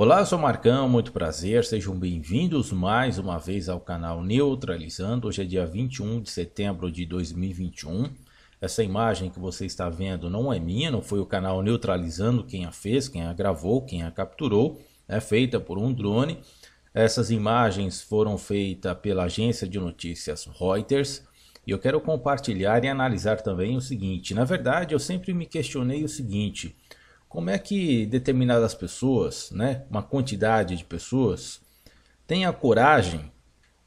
Olá, eu sou Marcão, muito prazer, sejam bem-vindos mais uma vez ao canal Neutralizando. Hoje é dia 21 de setembro de 2021. Essa imagem que você está vendo não é minha, não foi o canal Neutralizando quem a fez, quem a gravou, quem a capturou, é feita por um drone. Essas imagens foram feitas pela agência de notícias Reuters e eu quero compartilhar e analisar também o seguinte. Na verdade, eu sempre me questionei o seguinte: como é que determinadas pessoas, né, uma quantidade de pessoas, tem a coragem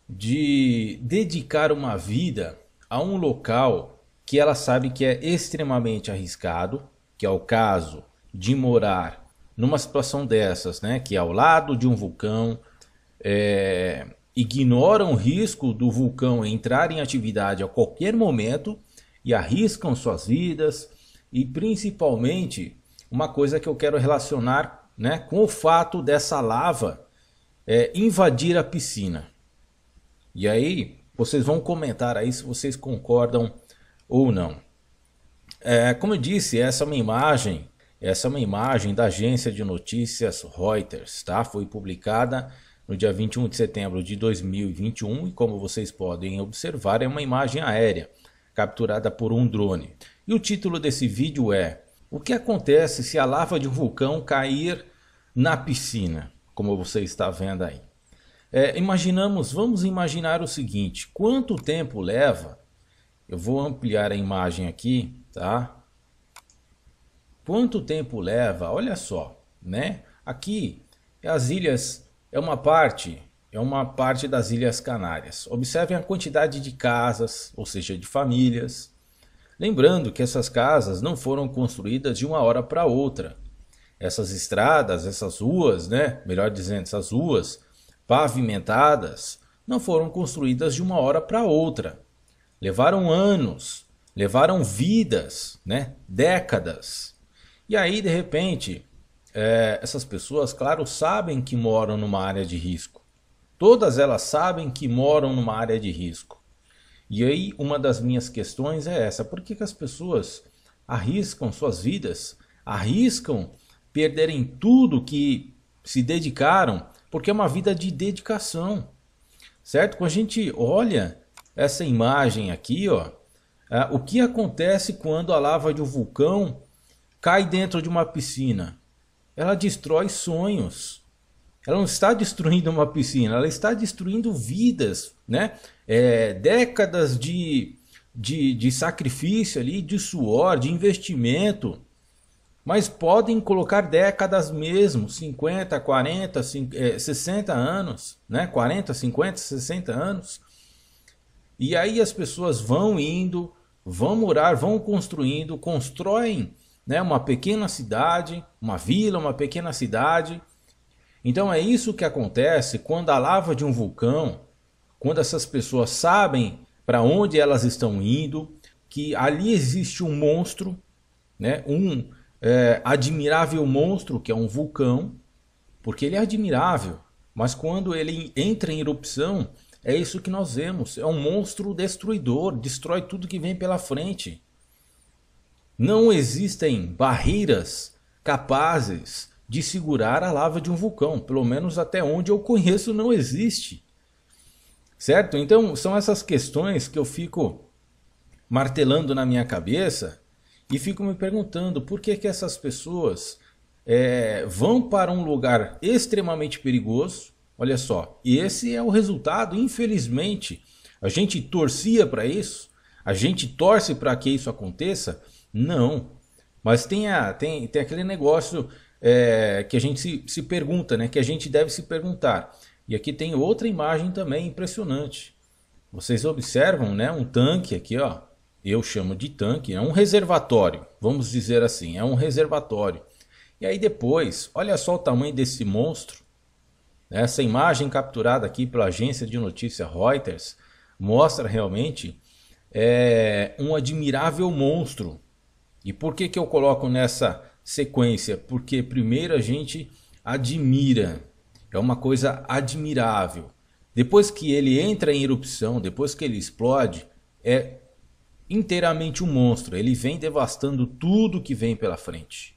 de dedicar uma vida a um local que ela sabe que é extremamente arriscado, que é o caso de morar numa situação dessas, né, que é ao lado de um vulcão, é, ignoram o risco do vulcão entrar em atividade a qualquer momento e arriscam suas vidas e principalmente uma coisa que eu quero relacionar né, com o fato dessa lava é, invadir a piscina. E aí vocês vão comentar aí se vocês concordam ou não. É, como eu disse, essa é uma imagem, essa é uma imagem da agência de notícias Reuters, tá? Foi publicada no dia 21 de setembro de 2021 e como vocês podem observar é uma imagem aérea capturada por um drone. E o título desse vídeo é o que acontece se a lava de um vulcão cair na piscina, como você está vendo aí? É, imaginamos, vamos imaginar o seguinte: quanto tempo leva? Eu vou ampliar a imagem aqui, tá? Quanto tempo leva? Olha só, né? Aqui é as ilhas é uma parte, é uma parte das Ilhas Canárias. Observem a quantidade de casas, ou seja, de famílias, Lembrando que essas casas não foram construídas de uma hora para outra. Essas estradas, essas ruas, né? melhor dizendo, essas ruas pavimentadas, não foram construídas de uma hora para outra. Levaram anos, levaram vidas, né? décadas. E aí, de repente, é, essas pessoas, claro, sabem que moram numa área de risco. Todas elas sabem que moram numa área de risco. E aí uma das minhas questões é essa: por que, que as pessoas arriscam suas vidas, arriscam perderem tudo que se dedicaram, porque é uma vida de dedicação, certo? Quando a gente olha essa imagem aqui, ó, é, o que acontece quando a lava de um vulcão cai dentro de uma piscina? Ela destrói sonhos ela não está destruindo uma piscina, ela está destruindo vidas, né? É, décadas de, de, de sacrifício ali, de suor, de investimento. Mas podem colocar décadas mesmo, 50, 40, 50, 60 anos, né? 40, 50, 60 anos. E aí as pessoas vão indo, vão morar, vão construindo, constroem né, uma pequena cidade, uma vila, uma pequena cidade, então é isso que acontece quando a lava de um vulcão, quando essas pessoas sabem para onde elas estão indo, que ali existe um monstro, né? um é, admirável monstro que é um vulcão, porque ele é admirável, mas quando ele entra em erupção, é isso que nós vemos: é um monstro destruidor, destrói tudo que vem pela frente. Não existem barreiras capazes de segurar a lava de um vulcão. Pelo menos até onde eu conheço não existe. Certo? Então são essas questões que eu fico martelando na minha cabeça e fico me perguntando por que, que essas pessoas é, vão para um lugar extremamente perigoso. Olha só, e esse é o resultado, infelizmente. A gente torcia para isso, a gente torce para que isso aconteça? Não. Mas tem, a, tem, tem aquele negócio é, que a gente se, se pergunta, né? Que a gente deve se perguntar. E aqui tem outra imagem também impressionante. Vocês observam, né? Um tanque aqui, ó. Eu chamo de tanque, é um reservatório. Vamos dizer assim, é um reservatório. E aí depois, olha só o tamanho desse monstro. Essa imagem capturada aqui pela agência de notícia Reuters mostra realmente é, um admirável monstro. E por que, que eu coloco nessa sequência, porque primeiro a gente admira, é uma coisa admirável. Depois que ele entra em erupção, depois que ele explode, é inteiramente um monstro. Ele vem devastando tudo que vem pela frente.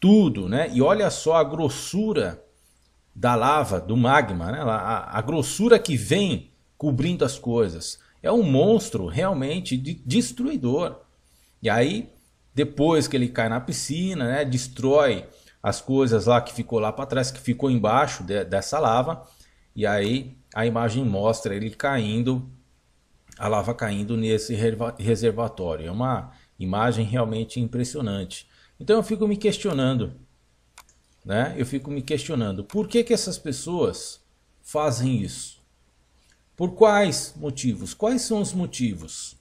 Tudo, né? E olha só a grossura da lava, do magma, né? a, a grossura que vem cobrindo as coisas. É um monstro realmente de, destruidor. E aí depois que ele cai na piscina, né, destrói as coisas lá que ficou lá para trás, que ficou embaixo de, dessa lava. E aí a imagem mostra ele caindo, a lava caindo nesse reservatório. É uma imagem realmente impressionante. Então eu fico me questionando, né? Eu fico me questionando por que, que essas pessoas fazem isso? Por quais motivos? Quais são os motivos?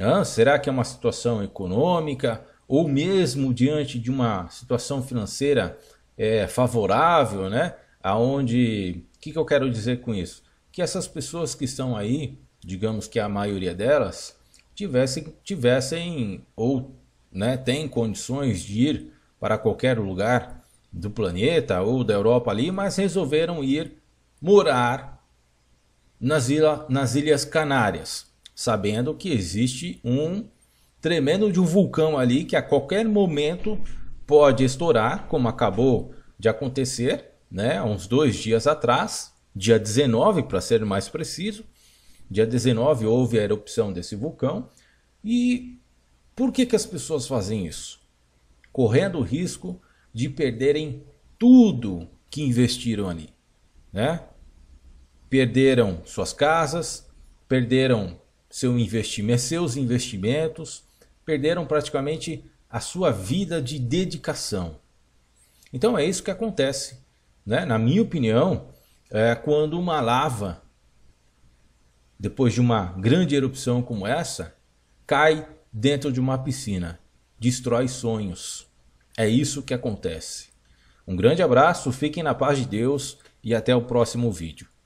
Ah, será que é uma situação econômica ou mesmo diante de uma situação financeira é, favorável, né? Aonde, o que, que eu quero dizer com isso? Que essas pessoas que estão aí, digamos que a maioria delas, tivessem, tivessem ou né, têm condições de ir para qualquer lugar do planeta ou da Europa ali, mas resolveram ir morar nas, ilha, nas Ilhas Canárias sabendo que existe um tremendo de um vulcão ali que a qualquer momento pode estourar, como acabou de acontecer, né, uns dois dias atrás, dia 19 para ser mais preciso. Dia 19 houve a erupção desse vulcão. E por que, que as pessoas fazem isso? Correndo o risco de perderem tudo que investiram ali, né? Perderam suas casas, perderam seu investimento, seus investimentos, perderam praticamente a sua vida de dedicação. Então é isso que acontece, né? na minha opinião, é quando uma lava, depois de uma grande erupção como essa, cai dentro de uma piscina, destrói sonhos. É isso que acontece. Um grande abraço, fiquem na paz de Deus e até o próximo vídeo.